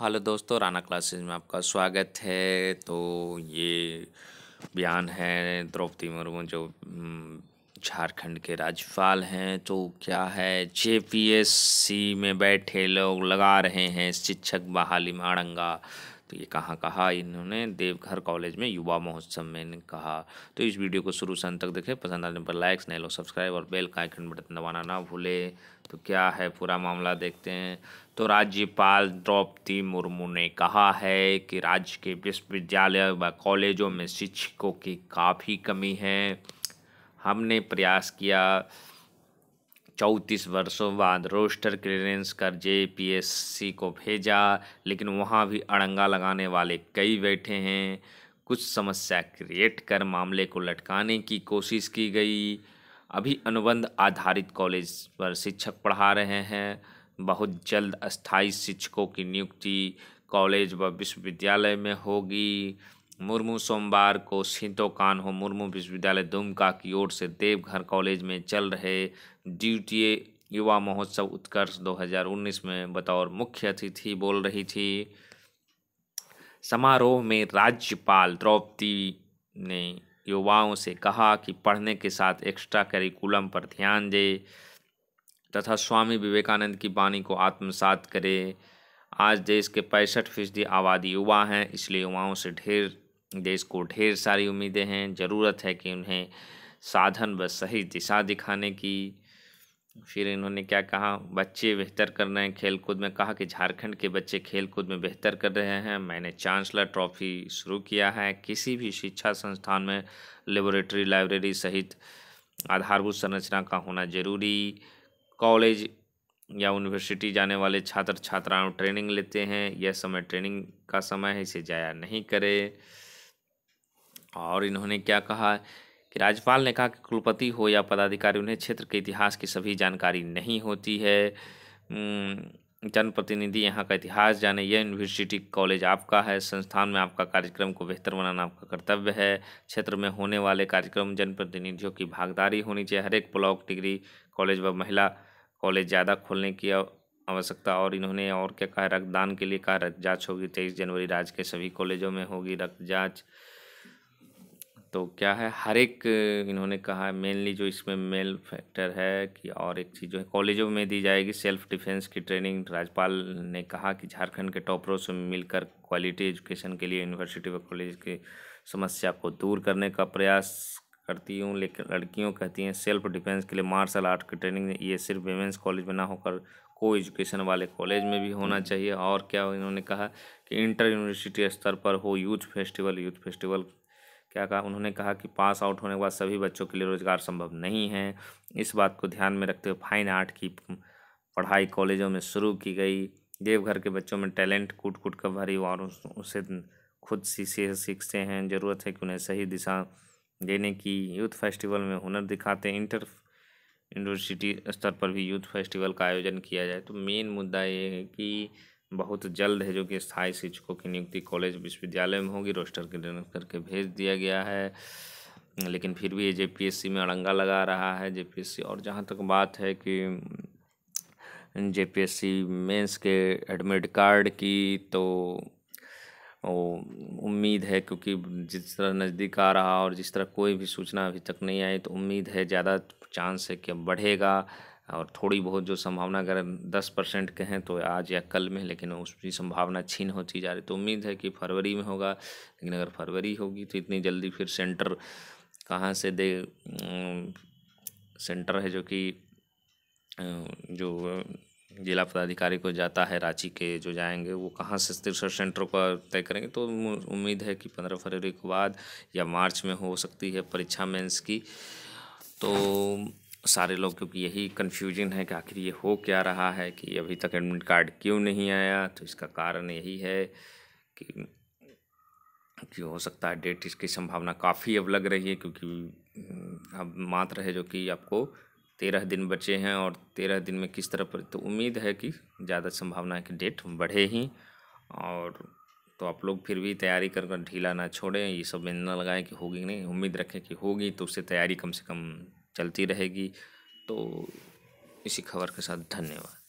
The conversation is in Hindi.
हेलो दोस्तों राना क्लासेस में आपका स्वागत है तो ये बयान है द्रौपदी मुर्मू जो हम्म, झारखंड के राज्यपाल हैं तो क्या है जे में बैठे लोग लगा रहे हैं शिक्षक बहाली माड़ंगा तो ये कहाँ कहा इन्होंने देवघर कॉलेज में युवा महोत्सव में कहा तो इस वीडियो को शुरू से अंत तक देखें पसंद आने पर लाइक लो सब्सक्राइब और बेल का आइकन बटन दबाना ना भूले तो क्या है पूरा मामला देखते हैं तो राज्यपाल द्रौपदी मुर्मू ने कहा है कि राज्य के विश्वविद्यालय व कॉलेजों में शिक्षकों की काफ़ी कमी है हमने प्रयास किया चौंतीस वर्षों बाद रोस्टर क्लियरेंस कर जे को भेजा लेकिन वहाँ भी अड़ंगा लगाने वाले कई बैठे हैं कुछ समस्या क्रिएट कर मामले को लटकाने की कोशिश की गई अभी अनुबंध आधारित कॉलेज पर शिक्षक पढ़ा रहे हैं बहुत जल्द अस्थाई शिक्षकों की नियुक्ति कॉलेज व विश्वविद्यालय में होगी मुर्मू सोमवार को सिंतो कान्हो मुर्मू विश्वविद्यालय दुमका की ओर से देवघर कॉलेज में चल रहे ड्यूटी युवा महोत्सव उत्कर्ष 2019 में बतौर मुख्य अतिथि बोल रही थी समारोह में राज्यपाल द्रौपदी ने युवाओं से कहा कि पढ़ने के साथ एक्स्ट्रा करिकुलम पर ध्यान दे तथा स्वामी विवेकानंद की वाणी को आत्मसात करे आज देश के पैंसठ फीसदी आबादी युवा हैं इसलिए युवाओं से ढेर देश को ढेर सारी उम्मीदें हैं ज़रूरत है कि उन्हें साधन व सही दिशा दिखाने की फिर इन्होंने क्या कहा बच्चे बेहतर कर रहे हैं खेलकूद में कहा कि झारखंड के बच्चे खेलकूद में बेहतर कर रहे हैं मैंने चांसलर ट्रॉफी शुरू किया है किसी भी शिक्षा संस्थान में लेबोरेटरी लाइब्रेरी सहित आधारभूत संरचना का होना जरूरी कॉलेज या यूनिवर्सिटी जाने वाले छात्र छात्राओं ट्रेनिंग लेते हैं यह समय ट्रेनिंग का समय है इसे जाया नहीं करें और इन्होंने क्या कहा कि राज्यपाल ने कहा कि कुलपति हो या पदाधिकारी उन्हें क्षेत्र के इतिहास की सभी जानकारी नहीं होती है जनप्रतिनिधि यहाँ का इतिहास जाने यह यूनिवर्सिटी कॉलेज आपका है संस्थान में आपका कार्यक्रम को बेहतर बनाना आपका कर्तव्य है क्षेत्र में होने वाले कार्यक्रम जनप्रतिनिधियों की भागदारी होनी चाहिए हर एक ब्लॉक डिग्री कॉलेज व महिला कॉलेज ज़्यादा खोलने की आवश्यकता और इन्होंने और क्या कहा रक्तदान के लिए कहा रक्त जाँच होगी तेईस जनवरी राज्य के सभी कॉलेजों में होगी रक्त जाँच तो क्या है हर एक इन्होंने कहा है मेनली जो इसमें मेल फैक्टर है कि और एक चीज़ जो है कॉलेजों में दी जाएगी सेल्फ डिफेंस की ट्रेनिंग राज्यपाल ने कहा कि झारखंड के टॉपरों से मिलकर क्वालिटी एजुकेशन के लिए यूनिवर्सिटी व कॉलेज की समस्या को दूर करने का प्रयास करती हूँ लेकिन लड़कियों कहती हैं सेल्फ डिफेंस के लिए मार्शल आर्ट की ट्रेनिंग ये सिर्फ वेमेंस कॉलेज में ना होकर को एजुकेशन वाले कॉलेज में भी होना चाहिए और क्या इन्होंने कहा कि इंटर यूनिवर्सिटी स्तर पर हो यूथ फेस्टिवल यूथ फेस्टिवल क्या कहा उन्होंने कहा कि पास आउट होने के बाद सभी बच्चों के लिए रोज़गार संभव नहीं है इस बात को ध्यान में रखते हुए फाइन आर्ट की पढ़ाई कॉलेजों में शुरू की गई देवघर के बच्चों में टैलेंट कूट कूट कर भरी और उसे खुद सीखे सीखते हैं ज़रूरत है कि उन्हें सही दिशा देने की यूथ फेस्टिवल में हुनर दिखाते हैं इंटर यूनिवर्सिटी स्तर पर भी यूथ फेस्टिवल का आयोजन किया जाए तो मेन मुद्दा ये है कि बहुत जल्द है जो कि स्थायी शिक्षकों की नियुक्ति कॉलेज विश्वविद्यालय में होगी रोस्टर के निर्णय करके भेज दिया गया है लेकिन फिर भी ये जे में अड़ंगा लगा रहा है जे और जहाँ तक बात है कि जेपीएससी मेंस के एडमिट कार्ड की तो उम्मीद है क्योंकि जिस तरह नज़दीक आ रहा और जिस तरह कोई भी सूचना अभी तक नहीं आई तो उम्मीद है ज़्यादा चांस है कि अब बढ़ेगा और थोड़ी बहुत जो संभावना अगर दस परसेंट कहें तो आज या कल में लेकिन उसकी संभावना छीन होती जा रही तो उम्मीद है कि फरवरी में होगा लेकिन अगर फरवरी होगी तो इतनी जल्दी फिर सेंटर कहाँ से दे सेंटर है जो कि जो जिला पदाधिकारी को जाता है रांची के जो जाएंगे वो कहाँ से तिरसठ सेंटरों का तय करेंगे तो उम्मीद है कि पंद्रह फरवरी के बाद या मार्च में हो सकती है परीक्षा मेंस की तो सारे लोग क्योंकि यही कन्फ्यूजन है कि आखिर ये हो क्या रहा है कि अभी तक एडमिट कार्ड क्यों नहीं आया तो इसका कारण यही है कि कि हो सकता है डेट इसकी संभावना काफ़ी अब लग रही है क्योंकि हम्म, अब मात्र है जो कि आपको तेरह दिन बचे हैं और तेरह दिन में किस तरह पर तो उम्मीद है कि ज़्यादा संभावना है कि डेट बढ़े ही और तो आप लोग फिर भी तैयारी कर कर ढीला ना छोड़ें ये सब न लगाएं कि होगी नहीं उम्मीद रखें कि होगी तो उससे तैयारी कम से कम चलती रहेगी तो इसी खबर के साथ धन्यवाद